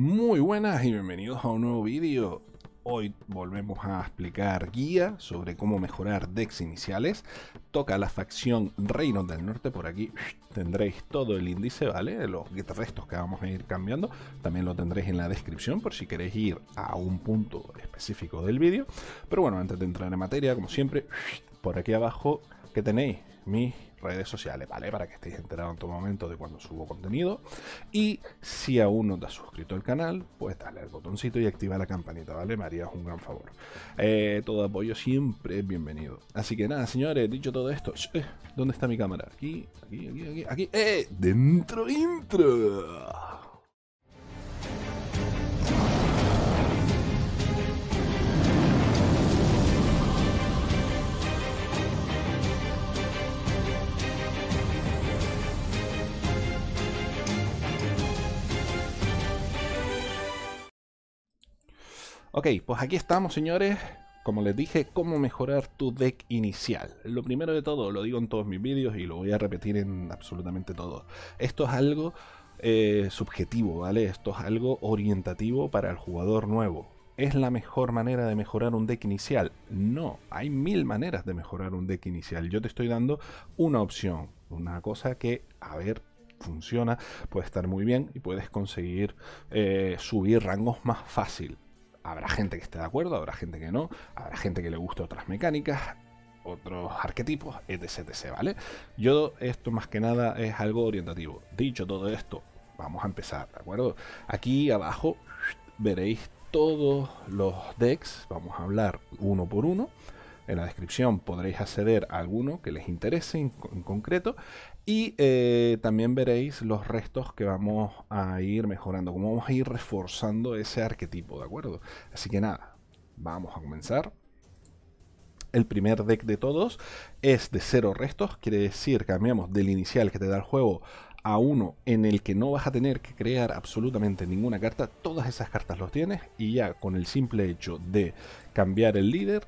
Muy buenas y bienvenidos a un nuevo vídeo. Hoy volvemos a explicar guía sobre cómo mejorar decks iniciales. Toca la facción Reinos del Norte, por aquí tendréis todo el índice, ¿vale? Los restos que vamos a ir cambiando. También lo tendréis en la descripción por si queréis ir a un punto específico del vídeo. Pero bueno, antes de entrar en materia, como siempre, por aquí abajo que tenéis mi redes sociales, ¿vale? Para que estéis enterados en todo momento de cuando subo contenido. Y si aún no te has suscrito al canal, pues dale al botoncito y activa la campanita, ¿vale? Me harías un gran favor. Eh, todo apoyo siempre es bienvenido. Así que nada, señores, dicho todo esto, eh, ¿dónde está mi cámara? Aquí, aquí, aquí, aquí, aquí. ¡Eh! ¡Dentro intro! Ok, pues aquí estamos señores. Como les dije, cómo mejorar tu deck inicial. Lo primero de todo, lo digo en todos mis vídeos y lo voy a repetir en absolutamente todo. Esto es algo eh, subjetivo, ¿vale? Esto es algo orientativo para el jugador nuevo. ¿Es la mejor manera de mejorar un deck inicial? No, hay mil maneras de mejorar un deck inicial. Yo te estoy dando una opción, una cosa que, a ver, funciona, puede estar muy bien y puedes conseguir eh, subir rangos más fácil habrá gente que esté de acuerdo, habrá gente que no, habrá gente que le guste otras mecánicas, otros arquetipos, etc, etc, ¿vale? Yo esto más que nada es algo orientativo. Dicho todo esto, vamos a empezar, ¿de acuerdo? Aquí abajo veréis todos los decks, vamos a hablar uno por uno. En la descripción podréis acceder a alguno que les interese en concreto y eh, también veréis los restos que vamos a ir mejorando, cómo vamos a ir reforzando ese arquetipo, ¿de acuerdo? Así que nada, vamos a comenzar. El primer deck de todos es de cero restos, quiere decir cambiamos del inicial que te da el juego a uno en el que no vas a tener que crear absolutamente ninguna carta, todas esas cartas los tienes y ya con el simple hecho de cambiar el líder,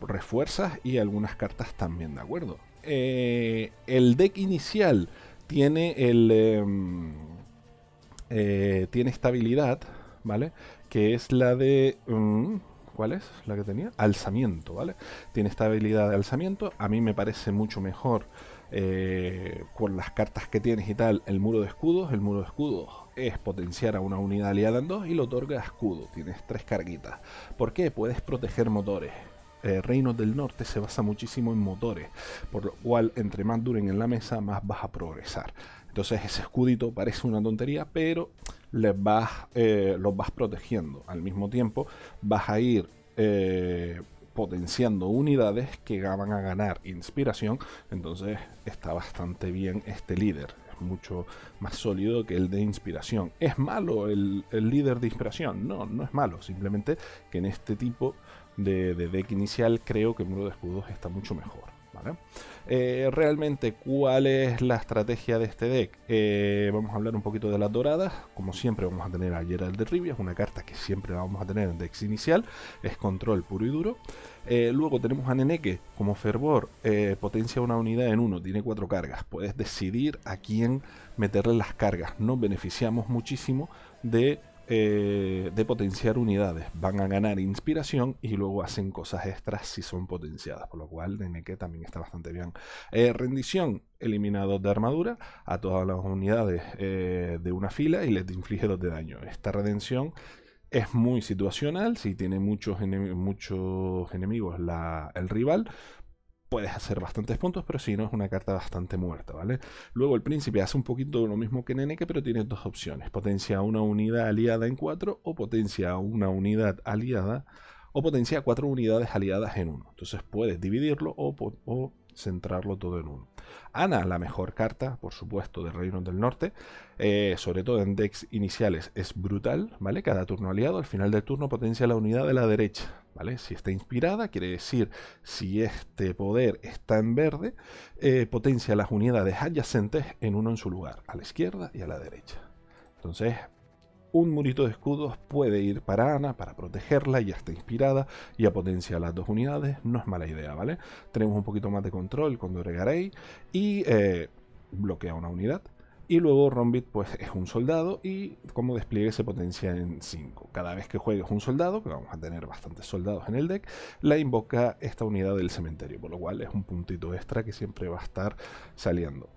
refuerzas y algunas cartas también, ¿de acuerdo? Eh, el deck inicial tiene el em, eh, tiene estabilidad ¿vale? Que es la de mm, ¿cuál es? La que tenía alzamiento, ¿vale? Tiene estabilidad de alzamiento. A mí me parece mucho mejor eh, con las cartas que tienes y tal el muro de escudos. El muro de escudos es potenciar a una unidad aliada en dos y lo otorga escudo. Tienes tres carguitas. ¿Por qué? Puedes proteger motores. Eh, reinos del norte se basa muchísimo en motores, por lo cual entre más duren en la mesa, más vas a progresar. Entonces ese escudito parece una tontería, pero les vas, eh, los vas protegiendo. Al mismo tiempo vas a ir eh, potenciando unidades que van a ganar inspiración. Entonces está bastante bien este líder. Es mucho más sólido que el de inspiración. ¿Es malo el, el líder de inspiración? No, no es malo. Simplemente que en este tipo de, deck inicial, creo que Muro de Escudos está mucho mejor. Eh, realmente, ¿cuál es la estrategia de este deck? Eh, vamos a hablar un poquito de las doradas. Como siempre, vamos a tener a Gerald de Rivia, es una carta que siempre vamos a tener en decks inicial. Es control puro y duro. Eh, luego tenemos a Neneke como fervor, potencia una unidad en uno, tiene cuatro cargas. Puedes decidir a quién meterle las cargas. Nos beneficiamos muchísimo de eh, de potenciar unidades. Van a ganar inspiración y luego hacen cosas extras si son potenciadas. Por lo cual, DNK también está bastante bien. Eh, rendición. eliminados de armadura a todas las unidades eh, de una fila y les inflige dos de daño. Esta redención es muy situacional. Si tiene muchos, enemigos el rival, puedes hacer bastantes puntos, pero si no es una carta bastante muerta, ¿vale? Luego el príncipe hace un poquito lo mismo que Neneke, pero tiene dos opciones. Potencia una unidad aliada en 4 o potencia una unidad aliada o potencia cuatro unidades aliadas en uno. Entonces puedes dividirlo o, centrarlo todo en uno. Ana, la mejor carta, por supuesto, del Reino del Norte, eh, sobre todo en decks iniciales, es brutal, ¿vale? Cada turno aliado, al final del turno potencia la unidad de la derecha. Si está inspirada, quiere decir si este poder está en verde, eh, potencia las unidades adyacentes en uno en su lugar, a la izquierda y a la derecha. Entonces, un murito de escudos puede ir para Ana para protegerla, ya está inspirada y a las dos unidades, no es mala idea, ¿vale? Tenemos un poquito más de control cuando regaréis y eh, bloquea una unidad. Y luego Rombit pues es un soldado y como despliegue se potencia en 5. Cada vez que juegues un soldado, que vamos a tener bastantes soldados en el deck, la invoca esta unidad del cementerio, por lo cual es un puntito extra que siempre va a estar saliendo.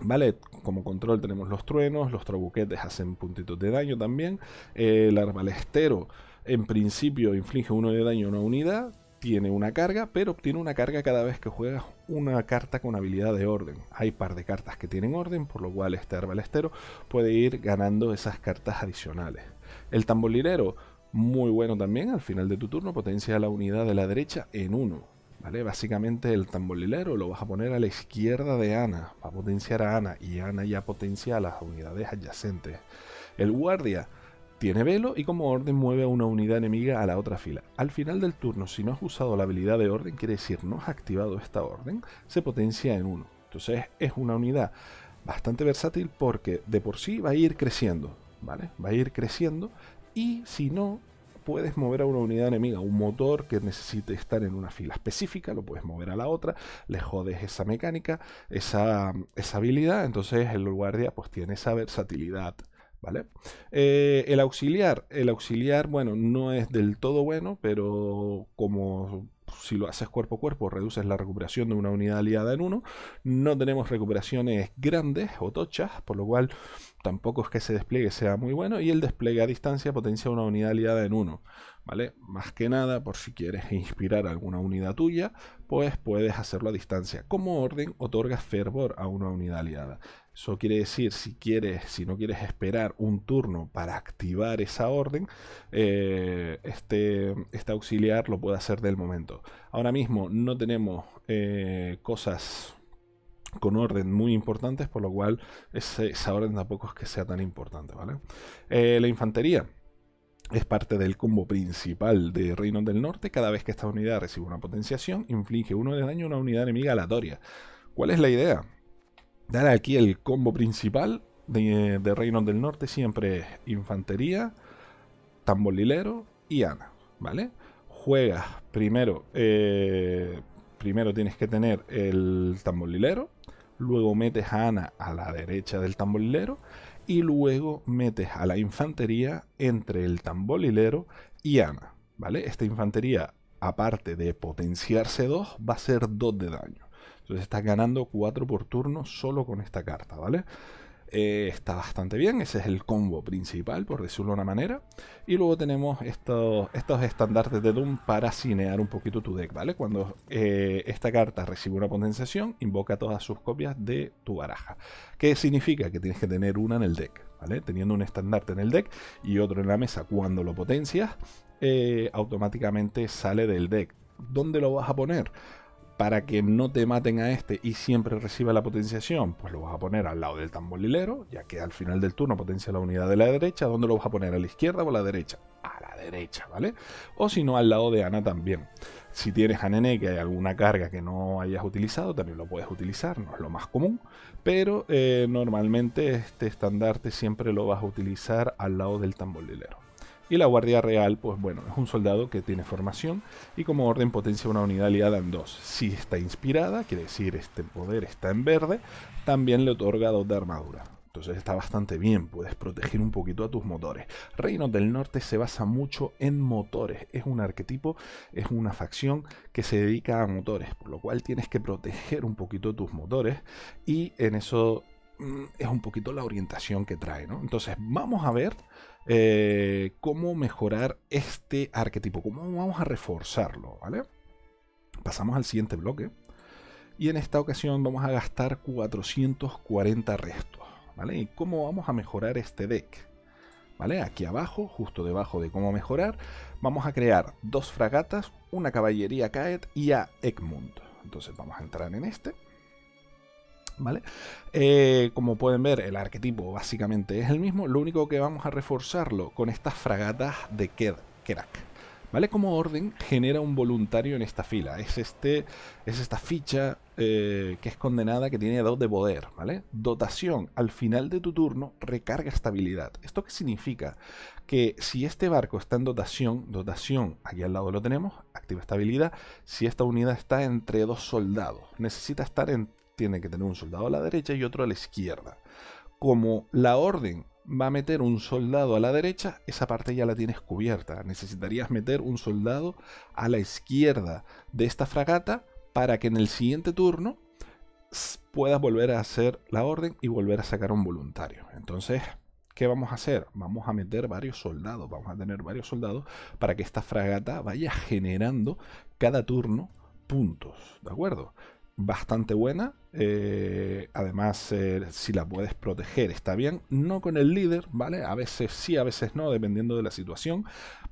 Vale, como control tenemos los truenos, los trabuquetes hacen puntitos de daño también, el arbalestero en principio inflige uno de daño a una unidad, tiene una carga, pero obtiene una carga cada vez que juegas una carta con habilidad de orden. Hay par de cartas que tienen orden, por lo cual este arbalestero puede ir ganando esas cartas adicionales. El tambolilero muy bueno también, al final de tu turno potencia la unidad de la derecha en uno ¿Vale? Básicamente el tambolilero lo vas a poner a la izquierda de Ana, va a potenciar a Ana y Ana ya potencia a las unidades adyacentes. El guardia tiene velo y como orden mueve a una unidad enemiga a la otra fila. Al final del turno, si no has usado la habilidad de orden, quiere decir no has activado esta orden, se potencia en uno. Entonces es una unidad bastante versátil porque de por sí va a ir creciendo, ¿vale? Va a ir creciendo y si no, puedes mover a una unidad enemiga, un motor que necesite estar en una fila específica, lo puedes mover a la otra, le jodes esa mecánica, esa, esa habilidad, entonces el guardia pues tiene esa versatilidad ¿vale? Eh, el auxiliar, el auxiliar, bueno, no es del todo bueno, pero como si lo haces cuerpo a cuerpo, reduces la recuperación de una unidad aliada en uno. No tenemos recuperaciones grandes o tochas, por lo cual tampoco es que ese despliegue sea muy bueno. Y el despliegue a distancia potencia una unidad aliada en uno. ¿Vale? Más que nada, por si quieres inspirar alguna unidad tuya, pues puedes hacerlo a distancia. Como orden, otorgas fervor a una unidad aliada. Eso quiere decir, si quieres, si no quieres esperar un turno para activar esa orden, eh, este, este, auxiliar lo puede hacer del momento. Ahora mismo no tenemos eh, cosas con orden muy importantes, por lo cual esa orden tampoco es que sea tan importante, ¿vale? Eh, la infantería es parte del combo principal de Reino del Norte. Cada vez que esta unidad recibe una potenciación, inflige uno de daño a una unidad enemiga aleatoria. ¿Cuál es la idea? Dar aquí el combo principal de, Reino Reinos del Norte siempre es infantería, Tambolilero y Ana, ¿vale? Juegas primero, eh, primero tienes que tener el Tambolilero, luego metes a Ana a la derecha del Tambolilero y luego metes a la infantería entre el Tambolilero y Ana, ¿vale? Esta infantería, aparte de potenciarse 2, va a ser 2 de daño. Entonces estás ganando 4 por turno solo con esta carta, ¿vale? Eh, está bastante bien, ese es el combo principal, por decirlo de una manera. Y luego tenemos estos, estos estandartes de Doom para cinear un poquito tu deck, ¿vale? Cuando eh, esta carta recibe una potenciación, invoca todas sus copias de tu baraja. ¿Qué significa? Que tienes que tener una en el deck, ¿vale? Teniendo un estandarte en el deck y otro en la mesa cuando lo potencias, eh, automáticamente sale del deck. ¿Dónde lo vas a poner? para que no te maten a este y siempre reciba la potenciación, pues lo vas a poner al lado del tamborilero, ya que al final del turno potencia la unidad de la derecha. ¿Dónde lo vas a poner? ¿A la izquierda o a la derecha? A la derecha, ¿vale? O si no, al lado de Ana también. Si tienes a Nene, que hay alguna carga que no hayas utilizado, también lo puedes utilizar, no es lo más común, pero eh, normalmente este estandarte siempre lo vas a utilizar al lado del tamborilero. Y la Guardia Real, pues bueno, es un soldado que tiene formación y como orden potencia una unidad aliada en dos. Si está inspirada, quiere decir este poder está en verde, también le otorga dos de armadura. Entonces está bastante bien, puedes proteger un poquito a tus motores. Reino del Norte se basa mucho en motores, es un arquetipo, es una facción que se dedica a motores, por lo cual tienes que proteger un poquito tus motores y en eso Mm, es un poquito la orientación que trae, ¿no? Entonces vamos a ver eh, cómo mejorar este arquetipo, cómo vamos a reforzarlo, ¿vale? Pasamos al siguiente bloque y en esta ocasión vamos a gastar 440 restos, ¿vale? ¿Y cómo vamos a mejorar este deck? ¿Vale? Aquí abajo, justo debajo de cómo mejorar, vamos a crear dos fragatas, una caballería Kaed y a Egmund. Entonces vamos a entrar en este ¿Vale? Eh, como pueden ver, el arquetipo básicamente es el mismo, lo único que vamos a reforzarlo con estas fragatas de Kerak. ¿Vale? Como orden genera un voluntario en esta fila. Es, este, es esta ficha eh, que es condenada que tiene dos de poder. ¿vale? Dotación. Al final de tu turno recarga estabilidad. ¿Esto qué significa? Que si este barco está en dotación, dotación, aquí al lado lo tenemos, activa estabilidad. Si esta unidad está entre dos soldados, necesita estar en tiene que tener un soldado a la derecha y otro a la izquierda. Como la orden va a meter un soldado a la derecha, esa parte ya la tienes cubierta. Necesitarías meter un soldado a la izquierda de esta fragata para que en el siguiente turno puedas volver a hacer la orden y volver a sacar un voluntario. Entonces, ¿qué vamos a hacer? Vamos a meter varios soldados, vamos a tener varios soldados para que esta fragata vaya generando cada turno puntos, ¿de acuerdo? bastante buena. Eh, además, eh, si la puedes proteger, está bien. No con el líder, ¿vale? A veces sí, a veces no, dependiendo de la situación.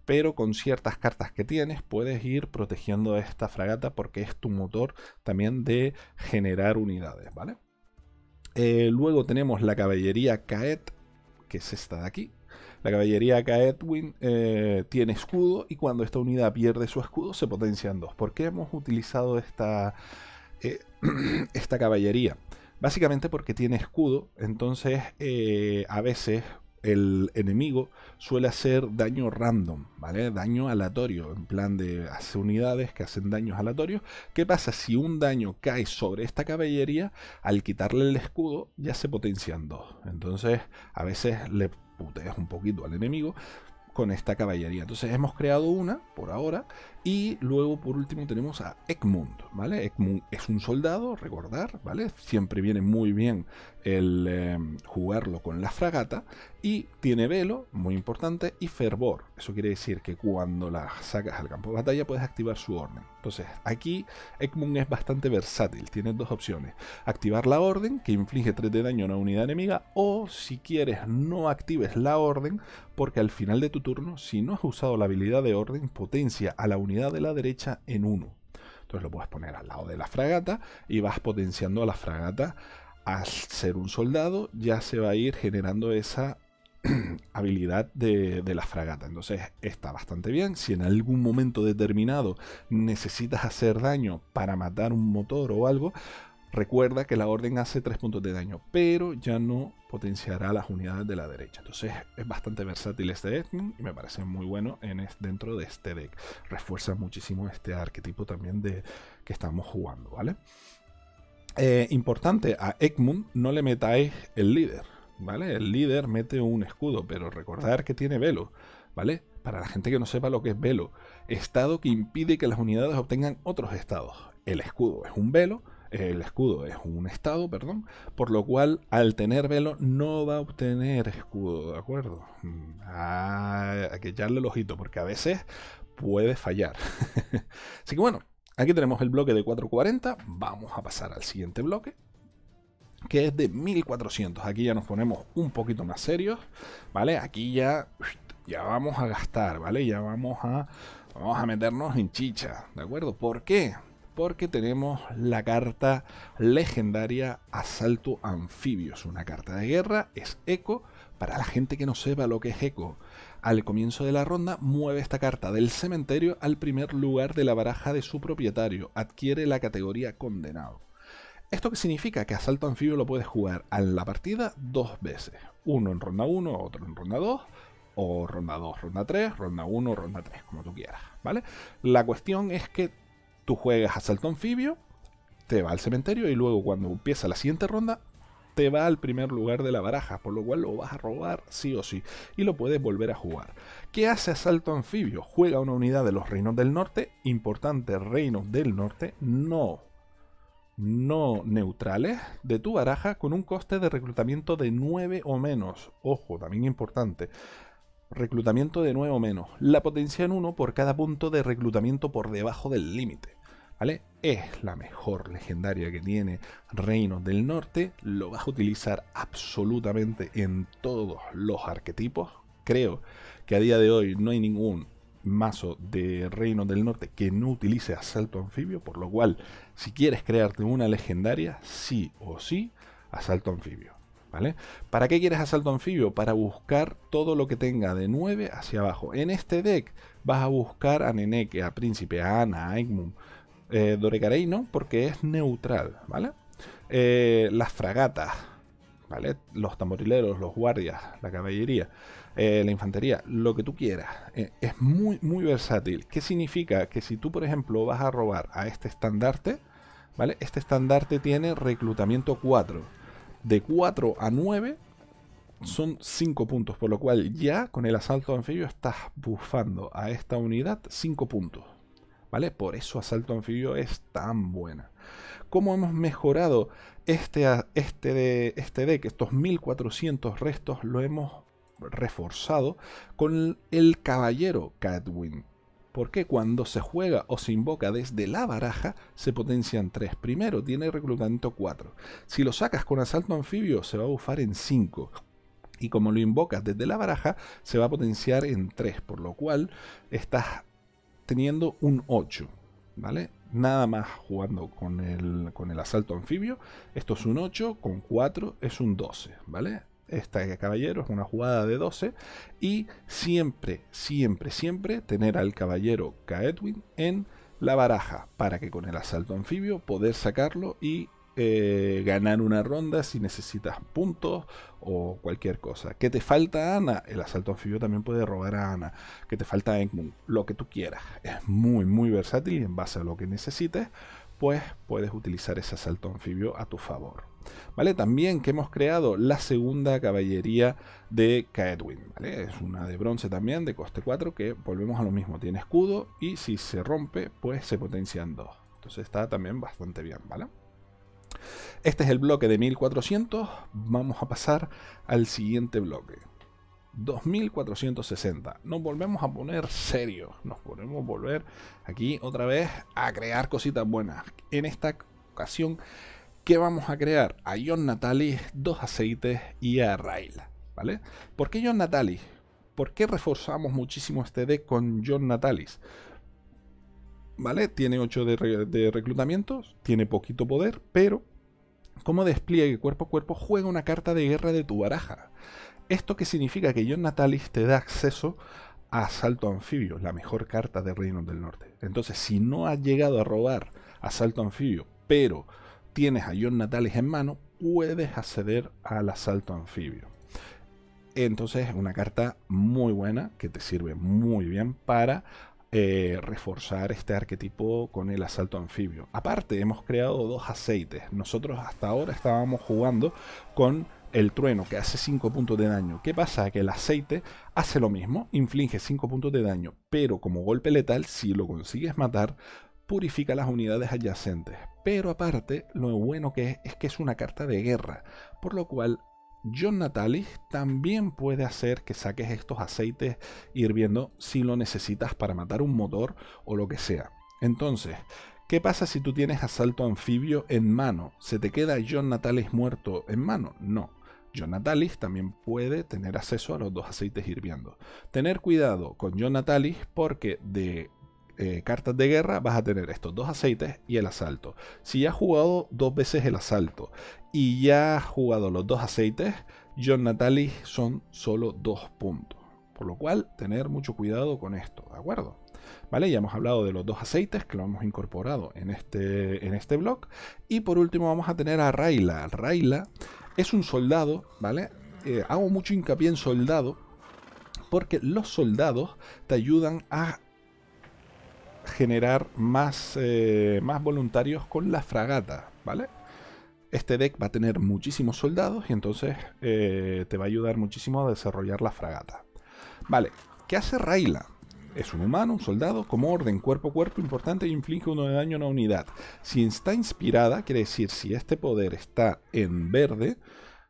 Pero con ciertas cartas que tienes, puedes ir protegiendo esta fragata porque es tu motor también de generar unidades, ¿vale? Eh, luego tenemos la caballería Caet, que es esta de aquí, la caballería Caedwin tiene escudo y cuando esta unidad pierde su escudo se potencia en dos. ¿Por qué hemos utilizado esta, eh, esta caballería. Básicamente porque tiene escudo, entonces eh, a veces el enemigo suele hacer daño random, ¿vale? Daño aleatorio, en plan de hace unidades que hacen daños aleatorios. ¿Qué pasa si un daño cae sobre esta caballería? Al quitarle el escudo ya se potencian dos. Entonces a veces le puteas un poquito al enemigo con esta caballería. Entonces hemos creado una por ahora y luego por último tenemos a Egmund, ¿vale? Egmund es un soldado, recordar, ¿vale? Siempre viene muy bien el em, jugarlo con la fragata y tiene velo, muy importante, y fervor. Eso quiere decir que cuando la sacas al campo de batalla puedes activar su orden. Entonces, aquí Ekmun es bastante versátil, tiene dos opciones. Activar la orden, que inflige 3 de daño a una unidad enemiga, o si quieres no actives la orden, porque al final de tu turno, si no has usado la habilidad de orden, potencia a la unidad de la derecha en 1. Entonces lo puedes poner al lado de la fragata y vas potenciando a la fragata al ser un soldado ya se va a ir generando esa habilidad de, la fragata. Entonces está bastante bien. Si en algún momento determinado necesitas hacer daño para matar un motor o algo, recuerda que la orden hace 3 puntos de daño, pero ya no potenciará las unidades de la derecha. Entonces es bastante versátil este deck y me parece muy bueno en, dentro de este deck. Refuerza muchísimo este arquetipo también de que estamos jugando, ¿vale? Eh, importante, a Egmund no le metáis el líder, ¿vale? El líder mete un escudo, pero recordar ah. que tiene velo, ¿vale? Para la gente que no sepa lo que es velo, estado que impide que las unidades obtengan otros estados. El escudo es un velo, el escudo es un estado, perdón, por lo cual al tener velo no va a obtener escudo, ¿de acuerdo? Mm, ah, hay que echarle el ojito, porque a veces puede fallar. Así que bueno, Aquí tenemos el bloque de 440. Vamos a pasar al siguiente bloque que es de 1400. Aquí ya nos ponemos un poquito más serios, ¿vale? Aquí ya, ya vamos a gastar, ¿vale? Ya vamos a, vamos a meternos en chicha, ¿de acuerdo? ¿Por qué? Porque tenemos la carta legendaria Asalto Anfibios, una carta de guerra, es eco. Para la gente que no sepa lo que es eco, al comienzo de la ronda, mueve esta carta del cementerio al primer lugar de la baraja de su propietario. Adquiere la categoría condenado. ¿Esto significa? Que Asalto Anfibio lo puedes jugar a la partida dos veces. Uno en ronda 1, otro en ronda 2, o ronda 2, ronda 3, ronda 1, ronda 3, como tú quieras, ¿vale? La cuestión es que tú juegas Asalto Anfibio, te va al cementerio y luego cuando empieza la siguiente ronda te va al primer lugar de la baraja, por lo cual lo vas a robar sí o sí y lo puedes volver a jugar. ¿Qué hace Asalto Anfibio? Juega una unidad de los Reinos del Norte, importante Reinos del Norte, no no neutrales de tu baraja con un coste de reclutamiento de 9 o menos. Ojo, también importante. Reclutamiento de 9 o menos. La potencia en 1 por cada punto de reclutamiento por debajo del límite. ¿vale? Es la mejor legendaria que tiene Reino del Norte. Lo vas a utilizar absolutamente en todos los arquetipos. Creo que a día de hoy no hay ningún mazo de Reino del Norte que no utilice Asalto Anfibio, por lo cual, si quieres crearte una legendaria, sí o sí, Asalto Anfibio. ¿Vale? ¿Para qué quieres asalto anfibio? Para buscar todo lo que tenga de 9 hacia abajo. En este deck vas a buscar a Neneke, a Príncipe, a Ana, a Egmund, eh, no, porque es neutral, ¿vale? Eh, las fragatas, ¿vale? Los tamborileros, los guardias, la caballería, eh, la infantería, lo que tú quieras. Eh, es muy, muy versátil. ¿Qué significa? Que si tú, por ejemplo, vas a robar a este estandarte, ¿vale? Este estandarte tiene reclutamiento 4. De 4 a 9 son 5 puntos, por lo cual ya con el asalto anfibio estás bufando a esta unidad 5 puntos. ¿vale? Por eso Asalto Anfibio es tan buena. ¿Cómo hemos mejorado este, este, de, este deck, estos 1400 restos, lo hemos reforzado con el caballero Catwin? Porque cuando se juega o se invoca desde la baraja, se potencian 3. Primero, tiene reclutamiento 4. Si lo sacas con asalto anfibio, se va a bufar en 5. Y como lo invocas desde la baraja, se va a potenciar en 3. Por lo cual, estás teniendo un 8, ¿vale? Nada más jugando con el, con el asalto anfibio. Esto es un 8, con 4 es un 12, ¿vale? Esta caballero es una jugada de 12. Y siempre, siempre, siempre tener al caballero Kaedwin en la baraja para que con el asalto anfibio poder sacarlo y eh, ganar una ronda si necesitas puntos o cualquier cosa. que te falta, Ana? El asalto anfibio también puede robar a Ana. que te falta, en Lo que tú quieras. Es muy, muy versátil y en base a lo que necesites, pues puedes utilizar ese asalto anfibio a tu favor. ¿Vale? También que hemos creado la segunda caballería de Caedwin. ¿vale? Es una de bronce también, de coste 4, que volvemos a lo mismo. Tiene escudo y si se rompe, pues se potencian dos Entonces está también bastante bien, ¿vale? Este es el bloque de 1400. Vamos a pasar al siguiente bloque. 2460. Nos volvemos a poner serio. Nos podemos volver aquí otra vez a crear cositas buenas. En esta ocasión, ¿qué vamos a crear? A John Natalis, dos aceites y a Rail. ¿Vale? ¿Por qué John Natalis? ¿Por qué reforzamos muchísimo este deck con John Natalis? ¿Vale? Tiene 8 de, reclutamiento, de reclutamientos, tiene poquito poder, pero cómo despliegue cuerpo a cuerpo juega una carta de guerra de tu baraja. Esto que significa que John Natalis te da acceso a Asalto Anfibio, la mejor carta de Reino del Norte. Entonces, si no has llegado a robar Asalto Anfibio, pero tienes a John Natalis en mano, puedes acceder al Asalto Anfibio. Entonces es una carta muy buena que te sirve muy bien para eh, reforzar este arquetipo con el asalto anfibio. Aparte, hemos creado dos aceites. Nosotros hasta ahora estábamos jugando con el trueno, que hace 5 puntos de daño. ¿Qué pasa? Que el aceite hace lo mismo, inflige 5 puntos de daño, pero como golpe letal, si lo consigues matar, purifica las unidades adyacentes. Pero aparte, lo bueno que es es que es una carta de guerra, por lo cual John Natalis también puede hacer que saques estos aceites hirviendo si lo necesitas para matar un motor o lo que sea. Entonces, ¿qué pasa si tú tienes asalto anfibio en mano? ¿Se te queda John Natalis muerto en mano? No. John Natalis también puede tener acceso a los dos aceites hirviendo. Tener cuidado con John Natalis porque de eh, cartas de guerra, vas a tener estos dos aceites y el asalto. Si ya has jugado dos veces el asalto y ya has jugado los dos aceites, John Natalie son solo dos puntos. Por lo cual, tener mucho cuidado con esto, ¿de acuerdo? ¿Vale? Ya hemos hablado de los dos aceites que lo hemos incorporado en este, en este blog. Y por último vamos a tener a Raila. Raila es un soldado, ¿vale? Eh, hago mucho hincapié en soldado porque los soldados te ayudan a generar más, eh, más voluntarios con la fragata, ¿vale? Este deck va a tener muchísimos soldados y entonces eh, te va a ayudar muchísimo a desarrollar la fragata. Vale, ¿qué hace Raila? Es un humano, un soldado, como orden, cuerpo a cuerpo, importante, y inflige uno de daño a una unidad. Si está inspirada, quiere decir, si este poder está en verde,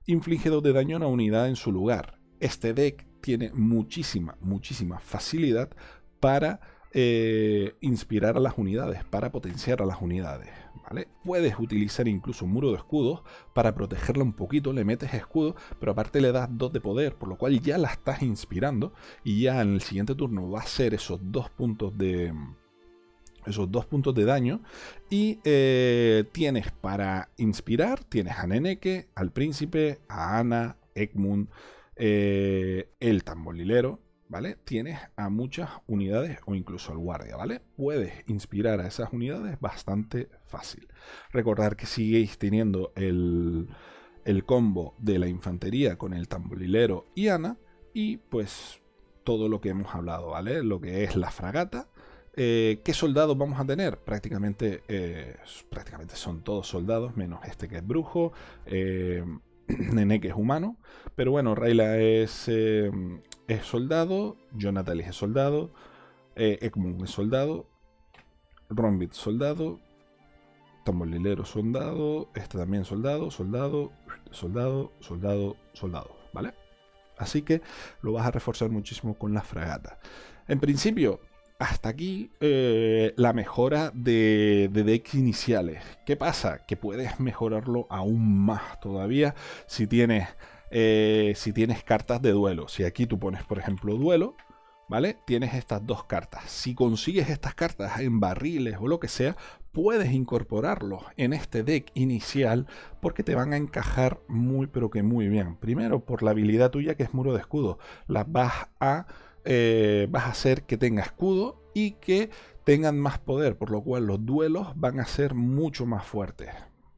inflige dos de daño a una unidad en su lugar. Este deck tiene muchísima, muchísima facilidad para eh, inspirar a las unidades, para potenciar a las unidades. Puedes utilizar incluso un muro de escudos para protegerla un poquito, le metes escudo, pero aparte le das 2 de poder, por lo cual ya la estás inspirando y ya en el siguiente turno va a ser esos dos puntos de, esos dos puntos de daño. Y eh, tienes para inspirar, tienes a Neneke, al príncipe, a Ana, Egmund, eh, el tambolilero ¿vale? Tienes a muchas unidades o incluso al guardia, ¿vale? Puedes inspirar a esas unidades bastante fácil. Recordar que sigues teniendo el, el combo de la infantería con el tamborilero y Ana y pues todo lo que hemos hablado, ¿vale? Lo que es la fragata. Eh, ¿Qué soldados vamos a tener? Prácticamente, eh, prácticamente son todos soldados, menos este que es brujo. Eh, que es humano. Pero bueno, Raila es, eh, es soldado. Jonathan es soldado. Eh, es soldado. Rombit soldado. Tambolilero soldado. Este también soldado. Soldado. Soldado. Soldado. Soldado. ¿Vale? Así que lo vas a reforzar muchísimo con la fragata. En principio, hasta aquí eh, la mejora de, de, decks iniciales. ¿Qué pasa? Que puedes mejorarlo aún más todavía si tienes, eh, si tienes cartas de duelo. Si aquí tú pones, por ejemplo, duelo, ¿vale? Tienes estas dos cartas. Si consigues estas cartas en barriles o lo que sea, puedes incorporarlos en este deck inicial porque te van a encajar muy pero que muy bien. Primero por la habilidad tuya que es muro de escudo. Las vas a eh, vas a hacer que tenga escudo y que tengan más poder, por lo cual los duelos van a ser mucho más fuertes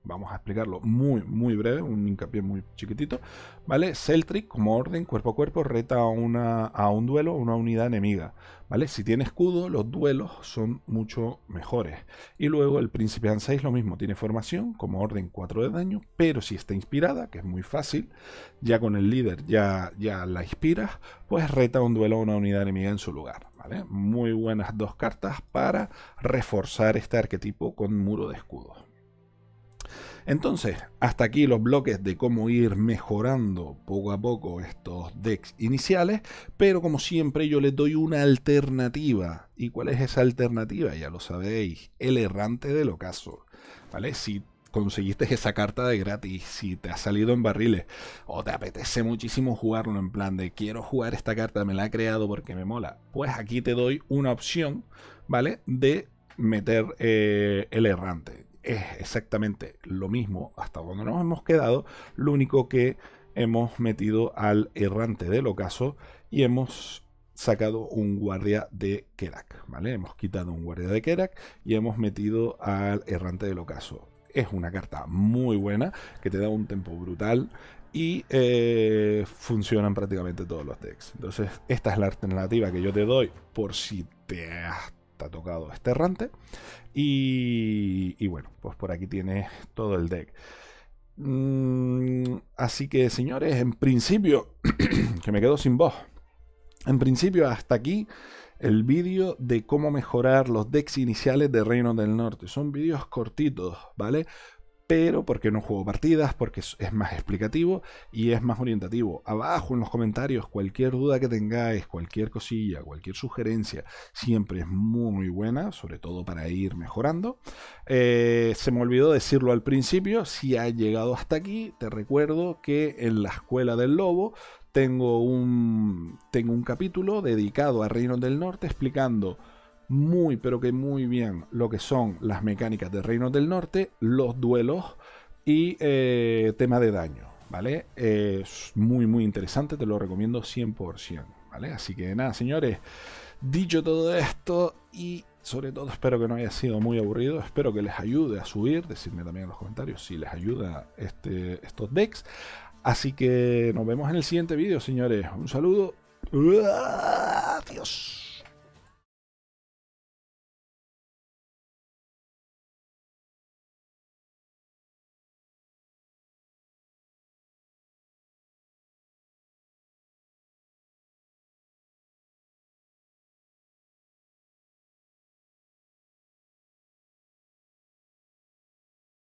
vamos a explicarlo muy, muy breve, un hincapié muy chiquitito, ¿vale? Celtric, como orden, cuerpo a cuerpo, reta a, una, a un duelo a una unidad enemiga, ¿vale? Si tiene escudo, los duelos son mucho mejores. Y luego el Príncipe Ansais, lo mismo, tiene formación, como orden, 4 de daño, pero si está inspirada, que es muy fácil, ya con el líder ya, ya la inspiras, pues reta un duelo a una unidad enemiga en su lugar, ¿vale? Muy buenas dos cartas para reforzar este arquetipo con muro de escudo. Entonces, hasta aquí los bloques de cómo ir mejorando poco a poco estos decks iniciales, pero como siempre yo les doy una alternativa. ¿Y cuál es esa alternativa? Ya lo sabéis, el errante del ocaso. ¿Vale? Si conseguiste esa carta de gratis, si te ha salido en barriles, o te apetece muchísimo jugarlo en plan de quiero jugar esta carta, me la ha creado porque me mola, pues aquí te doy una opción, ¿vale? De meter eh, el errante es exactamente lo mismo hasta donde nos hemos quedado, lo único que hemos metido al errante del ocaso y hemos sacado un guardia de Kerak, ¿vale? Hemos quitado un guardia de Kerak y hemos metido al errante del ocaso. Es una carta muy buena que te da un tempo brutal y eh, funcionan prácticamente todos los decks. Entonces, esta es la alternativa que yo te doy por si te ha tocado este errante. Y, bueno, pues por aquí tiene todo el deck. Mm, así que señores, en principio, que me quedo sin voz. En principio, hasta aquí el vídeo de cómo mejorar los decks iniciales de Reino del Norte. Son vídeos cortitos, ¿vale? pero porque no juego partidas, porque es más explicativo y es más orientativo. Abajo en los comentarios, cualquier duda que tengáis, cualquier cosilla, cualquier sugerencia, siempre es muy, buena, sobre todo para ir mejorando. Eh, se me olvidó decirlo al principio, si ha llegado hasta aquí, te recuerdo que en la escuela del lobo tengo un, tengo un capítulo dedicado a Reino del Norte explicando muy, pero que muy bien lo que son las mecánicas de Reinos del Norte, los duelos y eh, tema de daño, ¿vale? Es muy, muy interesante, te lo recomiendo 100%, ¿vale? Así que nada, señores, dicho todo esto y sobre todo espero que no haya sido muy aburrido, espero que les ayude a subir, decirme también en los comentarios si les ayuda este, estos decks. Así que nos vemos en el siguiente vídeo, señores. Un saludo. Adiós.